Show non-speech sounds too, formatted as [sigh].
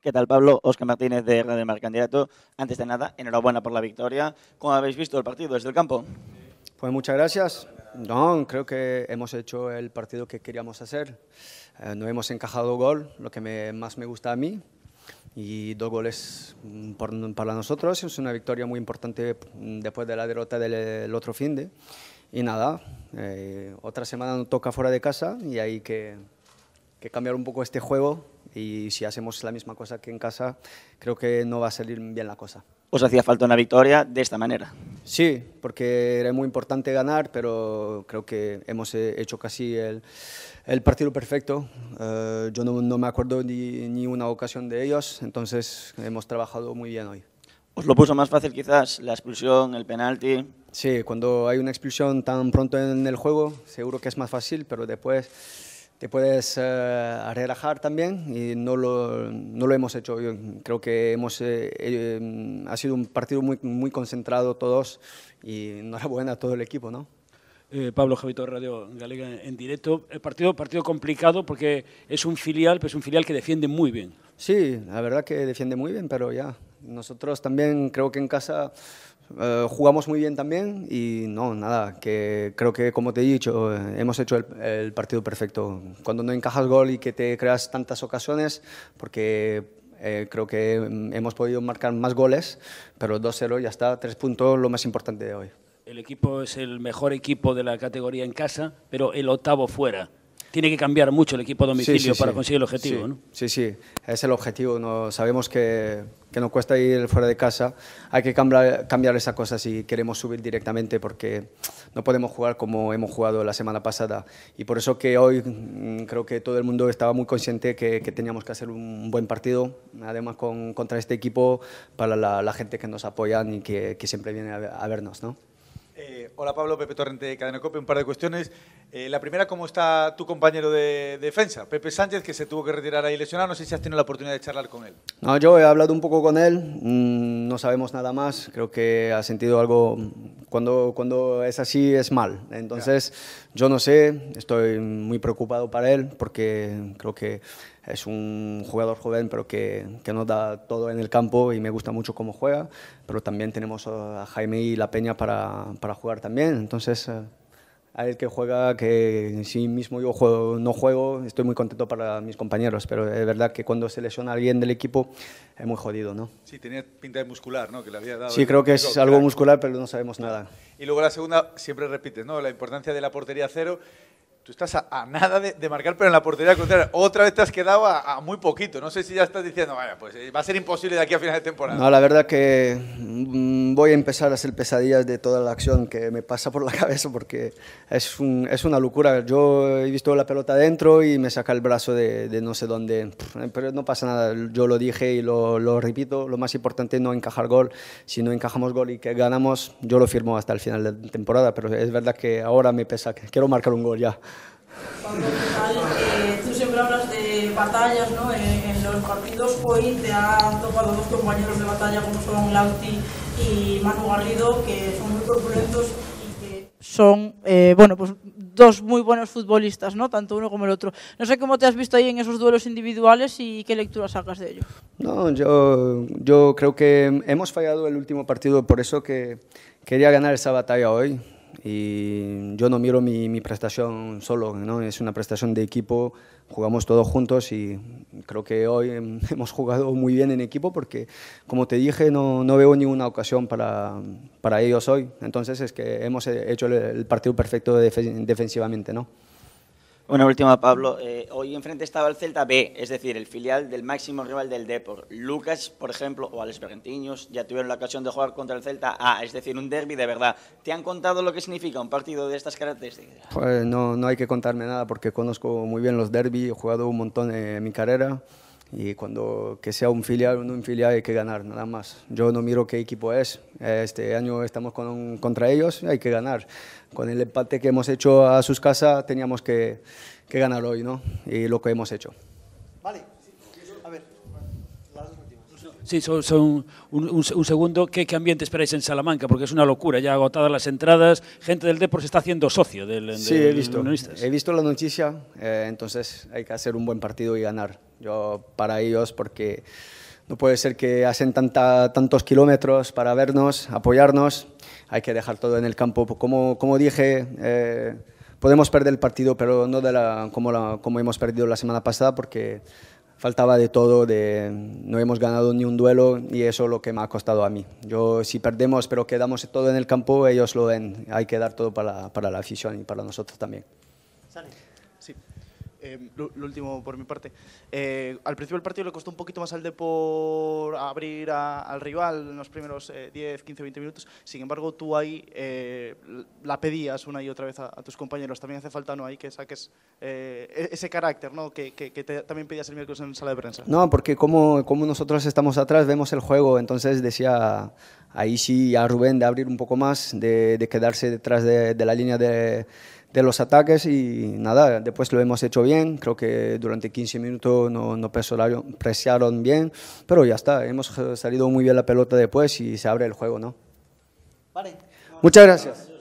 ¿Qué tal, Pablo? Oscar Martínez de Radio Candidato. Antes de nada, enhorabuena por la victoria. ¿Cómo habéis visto el partido desde el campo? Pues muchas gracias. No, creo que hemos hecho el partido que queríamos hacer. Eh, no hemos encajado gol, lo que más me gusta a mí. Y dos goles mm, para nosotros. Es una victoria muy importante mm, después de la derrota del, otro fin de. Y nada, eh, otra semana nos toca fuera de casa y hay que que cambiar un poco este juego y si hacemos la misma cosa que en casa, creo que no va a salir bien la cosa. ¿Os hacía falta una victoria de esta manera? Sí, porque era muy importante ganar, pero creo que hemos eh, hecho casi el, partido perfecto. Eh, yo no, me acuerdo ni, ni una ocasión de ellos, entonces hemos trabajado muy bien hoy. ¿Os lo puso más fácil quizás la expulsión, el penalti? Sí, cuando hay una expulsión tan pronto en el juego, seguro que es más fácil, pero después te puedes eh, relajar también y no lo, no lo, hemos hecho. Yo creo que hemos, eh, eh, ha sido un partido muy, muy concentrado todos y enhorabuena a todo el equipo. ¿no? Pablo Javitor, Radio Galega en directo. El partido, partido complicado porque es un filial, pero es un filial que defiende muy bien. Sí, la verdad que defiende muy bien, pero ya nosotros también creo que en casa eh, jugamos muy bien también y no, nada, que creo que como te he dicho, eh, hemos hecho el, partido perfecto. Cuando no encajas gol y que te creas tantas ocasiones, porque eh, creo que mm, hemos podido marcar más goles, pero 2-0 ya está, tres puntos lo más importante de hoy. El equipo es el mejor equipo de la categoría en casa, pero el octavo fuera tiene que cambiar mucho el equipo a domicilio para conseguir el objetivo, ¿no? Sí, sí, es el objetivo. No, sabemos que, que nos cuesta ir fuera de casa. Hay que cambiar, cambiar esa cosa si queremos subir directamente porque no podemos jugar como hemos jugado la semana pasada. Y por eso que hoy mm, creo que todo el mundo estaba muy consciente que, que teníamos que hacer un buen partido, además con, contra este equipo, para la, gente que nos apoya y que, siempre viene a vernos, ¿no? Eh, hola Pablo, Pepe Torrente de Cadena Copia. Un par de cuestiones. Eh, la primera, ¿cómo está tu compañero de, defensa, Pepe Sánchez, que se tuvo que retirar ahí lesionado? No sé si has tenido la oportunidad de charlar con él. No, yo he hablado un poco con él. Mm, no sabemos nada más. Creo que ha sentido algo cuando, cuando es así es mal. Entonces, yo no sé, estoy muy preocupado para él porque creo que es un jugador joven, pero que, que nos da todo en el campo y me gusta mucho cómo juega. Pero también tenemos a Jaime y La Peña para, para jugar también. Entonces, eh, a él que juega, que en sí mismo yo juego, no juego, estoy muy contento para mis compañeros, pero es verdad que cuando se lesiona alguien del equipo es muy jodido, ¿no? Sí, tenía pinta de muscular, ¿no? Que le había dado sí, creo que es algo muscular, pero no sabemos nada. Y luego la segunda, siempre repites, ¿no? La importancia de la portería cero estás a, nada de, marcar, pero en la portería contraria. Otra vez te has quedado a, muy poquito. No sé si ya estás diciendo, vaya, pues eh, va a ser imposible de aquí a final de temporada. No, la verdad que mm, voy a empezar a hacer pesadillas de toda la acción que me pasa por la [laughs] cabeza porque es, una locura. Yo he visto la pelota adentro y me saca el brazo de, no sé dónde, eh, pero no pasa nada. Yo lo dije y lo, repito. Lo más importante es no encajar gol. Si no encajamos gol y que ganamos, yo lo firmo hasta el final de temporada, pero es verdad que ahora me pesa. Quiero marcar un gol ya. Eh, tú siempre hablas de batallas ¿no? Eh, en, los partidos. Hoy te han tocado dos compañeros de batalla como son Lauti y Manu Garrido, que son muy corpulentos y que son eh, bueno, pues dos muy buenos futbolistas, ¿no? tanto uno como el otro. No sé cómo te has visto ahí en esos duelos individuales y qué lectura sacas de ellos. No, yo, yo creo que hemos fallado el último partido, por eso que quería ganar esa batalla hoy y yo no miro mi, prestación solo, ¿no? es una prestación de equipo, jugamos todos juntos y creo que hoy [laughs] hemos jugado muy bien en equipo porque, como te dije, no, no veo ninguna ocasión para, para, ellos hoy, entonces es que hemos hecho el, partido perfecto defensivamente. ¿no? Una última, Pablo. Eh, hoy enfrente estaba el Celta B, es decir, el filial del máximo rival del Depor. Lucas, por ejemplo, o Alex Bergentiños ya tuvieron la ocasión de jugar contra el Celta A, es decir, un derby de verdad. ¿Te han contado lo que significa un partido de estas características? Pues no, no hay que contarme nada porque conozco muy bien los derbis, he jugado un montón en mi carrera y cuando que sea un filial o no un filial hay que ganar, nada más. Yo no miro qué equipo es, este año estamos contra ellos, hay que ganar. Con el empate que hemos hecho a sus casas teníamos que, que ganar hoy, ¿no? Y lo que hemos hecho. Vale, a ver. Sí, son, un, segundo. ¿Qué, ambiente esperáis en Salamanca? Porque es una locura, ya agotadas las entradas, gente del Depor se está haciendo socio del, Sí, he visto, he visto la noticia, eh, entonces hay que hacer un buen partido y ganar. Yo para ellos porque no puede ser que hacen tanta, tantos kilómetros para vernos, apoyarnos. Hay que dejar todo en el campo. Como, como dije, eh, podemos perder el partido, pero no de la, como, como hemos perdido la semana pasada porque faltaba de todo, de, no hemos ganado ni un duelo y eso es lo que me ha costado a mí. Yo si perdemos pero quedamos todo en el campo, ellos lo ven, hay que dar todo para, para la afición y para nosotros también. Sí. Eh, lo, último por mi parte. Eh, al principio del partido le costó un poquito más al Depor abrir al rival en los primeros 10, 15, 20 minutos. Sin embargo, tú ahí eh, la pedías una y otra vez a, tus compañeros. También hace falta no ahí que saques eh, e-, ese carácter ¿no? que, también pedías el miércoles en sala de prensa. No, porque como, como nosotros estamos atrás, vemos el juego. Entonces decía ahí sí a Rubén de abrir un poco más, de, quedarse detrás de la línea de de los ataques y nada, después lo hemos hecho bien, creo que durante 15 minutos no, no presionaron, bien, pero ya está, hemos salido muy bien la pelota después y se abre el juego, ¿no? Muchas gracias.